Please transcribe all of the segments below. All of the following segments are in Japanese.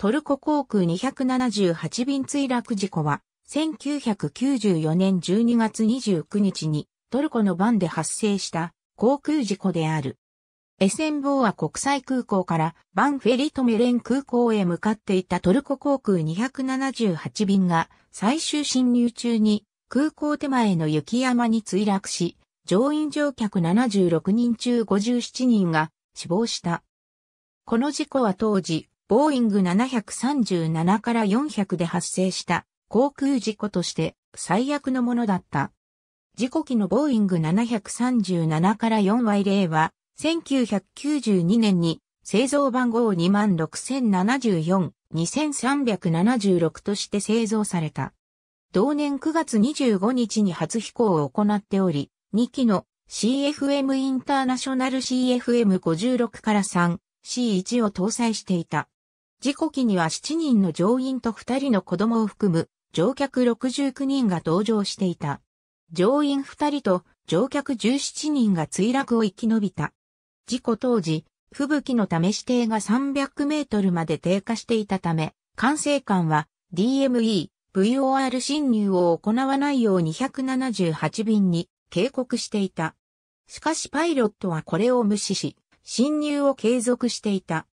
トルコ航空278便墜落事故は、1994年12月29日にトルコのバンで発生した航空事故である。エセンボーア国際空港からバンフェリトメレン空港へ向かっていたトルコ航空278便が最終侵入中に空港手前の雪山に墜落し、乗員乗客76人中57人が死亡した。この事故は当時、ボーイング737から400で発生した航空事故として最悪のものだった。事故機のボーイング737から4 y 例は1992年に製造番号26074、2376として製造された。同年9月25日に初飛行を行っており、2機の CFM インターナショナル CFM56 から 3C1 を搭載していた。事故機には7人の乗員と2人の子供を含む乗客69人が同乗していた。乗員2人と乗客17人が墜落を生き延びた。事故当時、吹雪のため指定が300メートルまで低下していたため、管制官は DME、VOR 侵入を行わないよう278便に警告していた。しかしパイロットはこれを無視し、侵入を継続していた。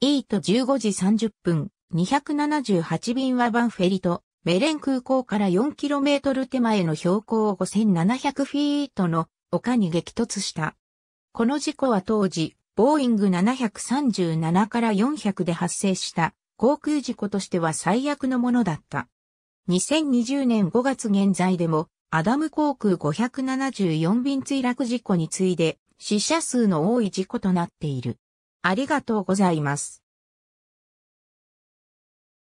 イート15時30分、278便はバンフェリと、メレン空港から 4km 手前の標高を5700フィートの丘に激突した。この事故は当時、ボーイング737から400で発生した航空事故としては最悪のものだった。2020年5月現在でも、アダム航空574便墜落事故に次いで死者数の多い事故となっている。ありがとうございます。